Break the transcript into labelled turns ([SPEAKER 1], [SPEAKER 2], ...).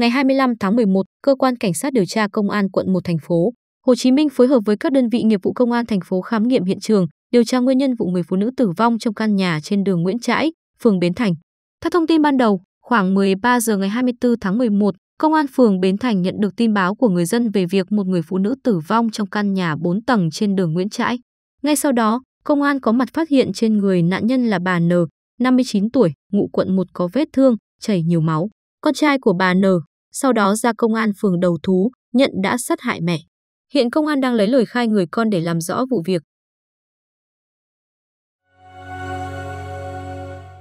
[SPEAKER 1] Ngày 25 tháng 11, cơ quan cảnh sát điều tra công an quận 1 thành phố Hồ Chí Minh phối hợp với các đơn vị nghiệp vụ công an thành phố khám nghiệm hiện trường, điều tra nguyên nhân vụ người phụ nữ tử vong trong căn nhà trên đường Nguyễn Trãi, phường Bến Thành. Theo thông tin ban đầu, khoảng 13 giờ ngày 24 tháng 11, công an phường Bến Thành nhận được tin báo của người dân về việc một người phụ nữ tử vong trong căn nhà 4 tầng trên đường Nguyễn Trãi. Ngay sau đó, công an có mặt phát hiện trên người nạn nhân là bà N, 59 tuổi, ngụ quận 1 có vết thương, chảy nhiều máu con trai của bà N, sau đó ra công an phường đầu thú, nhận đã sát hại mẹ.
[SPEAKER 2] Hiện công an đang lấy lời khai người con để làm rõ vụ việc.